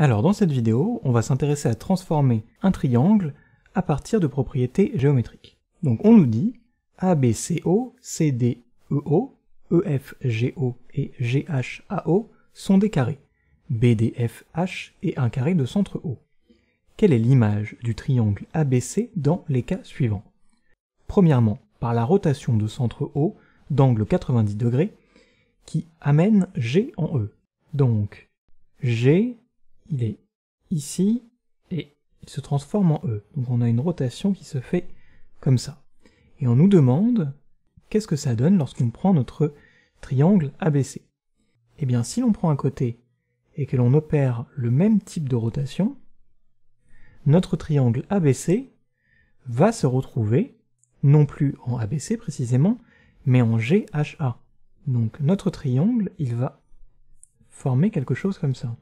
Alors dans cette vidéo, on va s'intéresser à transformer un triangle à partir de propriétés géométriques. Donc on nous dit ABCO, CDEO, EFGO et GHAO sont des carrés, BDFH est un carré de centre O. Quelle est l'image du triangle ABC dans les cas suivants Premièrement, par la rotation de centre O d'angle 90 degrés qui amène G en E. Donc G il est ici et il se transforme en E. Donc on a une rotation qui se fait comme ça. Et on nous demande qu'est-ce que ça donne lorsqu'on prend notre triangle ABC. Eh bien si l'on prend un côté et que l'on opère le même type de rotation, notre triangle ABC va se retrouver, non plus en ABC précisément, mais en GHA. Donc notre triangle, il va former quelque chose comme ça.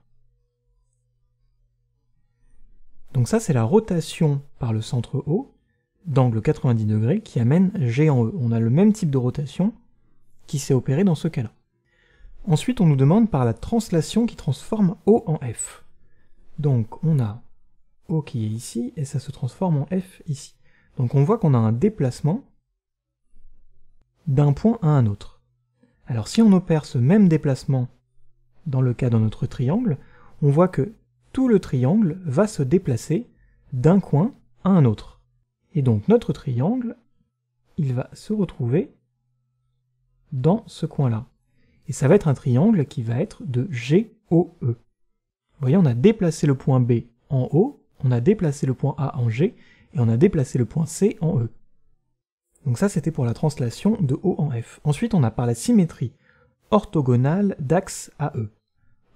Donc ça, c'est la rotation par le centre O d'angle 90 degrés qui amène G en E. On a le même type de rotation qui s'est opéré dans ce cas-là. Ensuite, on nous demande par la translation qui transforme O en F. Donc on a O qui est ici, et ça se transforme en F ici. Donc on voit qu'on a un déplacement d'un point à un autre. Alors si on opère ce même déplacement dans le cas de notre triangle, on voit que le triangle va se déplacer d'un coin à un autre. Et donc notre triangle, il va se retrouver dans ce coin-là. Et ça va être un triangle qui va être de GOE. e voyez, on a déplacé le point B en O, on a déplacé le point A en G, et on a déplacé le point C en E. Donc ça, c'était pour la translation de O en F. Ensuite, on a par la symétrie orthogonale d'axe AE.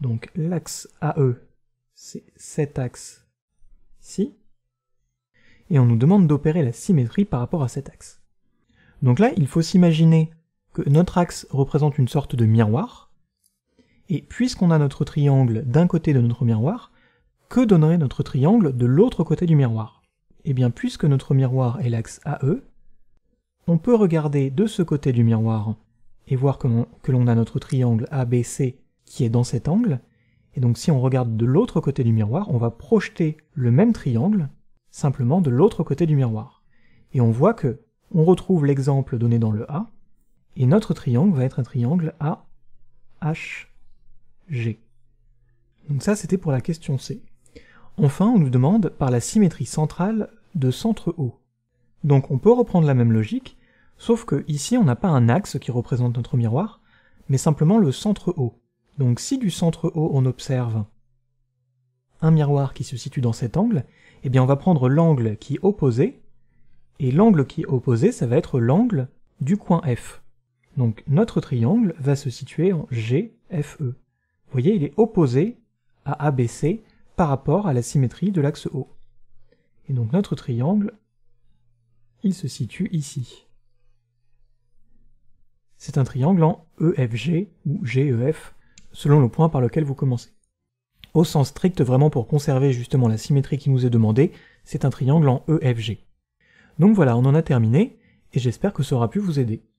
Donc l'axe AE c'est cet axe-ci, et on nous demande d'opérer la symétrie par rapport à cet axe. Donc là, il faut s'imaginer que notre axe représente une sorte de miroir, et puisqu'on a notre triangle d'un côté de notre miroir, que donnerait notre triangle de l'autre côté du miroir Eh bien, puisque notre miroir est l'axe AE, on peut regarder de ce côté du miroir et voir que l'on a notre triangle ABC qui est dans cet angle, et donc si on regarde de l'autre côté du miroir, on va projeter le même triangle, simplement de l'autre côté du miroir. Et on voit que on retrouve l'exemple donné dans le A, et notre triangle va être un triangle AHG. Donc ça c'était pour la question C. Enfin, on nous demande par la symétrie centrale de centre O. Donc on peut reprendre la même logique, sauf que ici on n'a pas un axe qui représente notre miroir, mais simplement le centre O. Donc si du centre haut on observe un miroir qui se situe dans cet angle, eh bien on va prendre l'angle qui est opposé, et l'angle qui est opposé, ça va être l'angle du coin F. Donc notre triangle va se situer en GFE. Vous voyez, il est opposé à ABC par rapport à la symétrie de l'axe O. Et donc notre triangle, il se situe ici. C'est un triangle en EFG ou GEF selon le point par lequel vous commencez. Au sens strict, vraiment pour conserver justement la symétrie qui nous est demandée, c'est un triangle en EFG. Donc voilà, on en a terminé, et j'espère que ça aura pu vous aider.